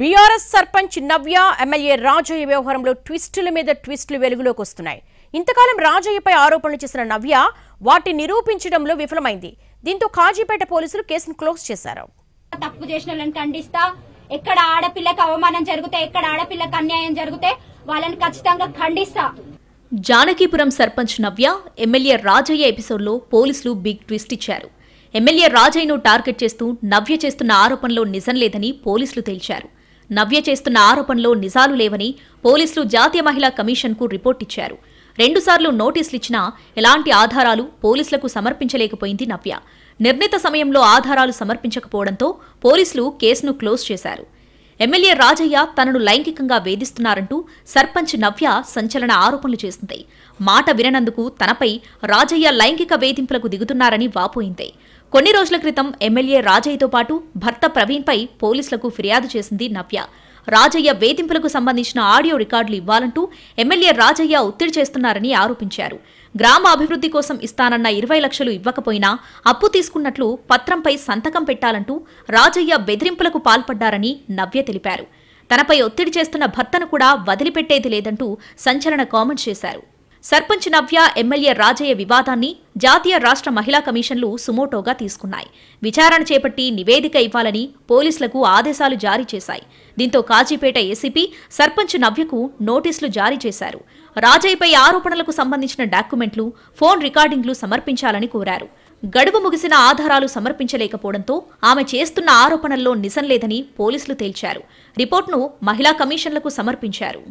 BRS sarpanch Navya MLA Rajaiah వ్యవహారంలో ట్విస్టుల మీద ట్విస్టులు వెలుగులోకి వస్తున్నాయి ఇంతకాలం రాజయ్యపై ఆరోపణలు చేసిన నవ్య వాటి నిరూపించడంలో విఫలమైంది దీంతో కాజీపేట పోలీసులు కేసును క్లోజ్ చేశారు తప్పు చేసిన వాళ్ళని ఖండిస్తా ఎక్కడ ఆడపిల్లకు అవమానం జరిగితే ఎక్కడ ఆడపిల్లకి అన్యాయం జరిగితే వాళ్ళని ఖచ్చితంగా ఖండిస్తా జానకీపురం సర్పంచ్ నవ్య ఎమ్మెల్యే రాజయ్య ఎపిసోడ్లో పోలీసులు బిగ్ ట్విస్ట్ ఇచ్చారు ఎమ్మెల్యే రాజయ్యను టార్గెట్ చేస్తూ నవ్య చేస్తున్న ఆరోపణలో నిజం లేదని పోలీసులు తేల్చారు నవ్య చేస్తున్న ఆరోపణలో నిజాలు లేవని పోలీసులు జాతీయ మహిళా కమిషన్కు రిపోర్ట్ ఇచ్చారు రెండుసార్లు నోటీసులిచ్చినా ఎలాంటి ఆధారాలు పోలీసులకు సమర్పించలేకపోయింది నవ్య నిర్ణీత సమయంలో ఆధారాలు సమర్పించకపోవడంతో పోలీసులు కేసును క్లోజ్ చేశారు ఎమ్మెల్యే రాజయ్య తనను లైంగికంగా వేధిస్తున్నారంటూ సర్పంచ్ నవ్య సంచలన ఆరోపణలు చేసింది మాట విననందుకు తనపై రాజయ్య లైంగిక వేధింపులకు దిగుతున్నారని వాపోయింది కొన్ని రోజుల క్రితం ఎమ్మెల్యే రాజయ్యతో పాటు భర్త ప్రవీణ్పై పోలీసులకు ఫిర్యాదు చేసింది నవ్య రాజయ్య వేధింపులకు సంబంధించిన ఆడియో రికార్డులు ఇవ్వాలంటూ ఎమ్మెల్యే రాజయ్య ఒత్తిడి చేస్తున్నారని ఆరోపించారు గ్రామ అభివృద్ధి కోసం ఇస్తానన్న ఇరవై లక్షలు ఇవ్వకపోయినా అప్పు తీసుకున్నట్లు పత్రంపై సంతకం పెట్టాలంటూ రాజయ్య బెదిరింపులకు పాల్పడ్డారని నవ్య తెలిపారు తనపై ఒత్తిడి చేస్తున్న భర్తను కూడా వదిలిపెట్టేది లేదంటూ సంచలన కామెంట్ చేశారు సర్పంచ్ నవ్య ఎమ్మెల్యే రాజయ్య వివాదాన్ని జాతీయ రాష్ట్ర మహిళా కమిషన్లు సుమోటోగా తీసుకున్నాయి విచారణ చేపట్టి నివేదిక ఇవ్వాలని పోలీసులకు ఆదేశాలు జారీ చేశాయి దీంతో కాజీపేట ఏసీపీ సర్పంచ్ నవ్యకు నోటీసులు జారీ చేశారు రాజయ్యపై ఆరోపణలకు సంబంధించిన డాక్యుమెంట్లు ఫోన్ రికార్డింగ్లు సమర్పించాలని కోరారు గడువు ముగిసిన ఆధారాలు సమర్పించలేకపోవడంతో ఆమె చేస్తున్న ఆరోపణల్లో నిజం లేదని పోలీసులు తేల్చారు రిపోర్టును మహిళా కమిషన్లకు సమర్పించారు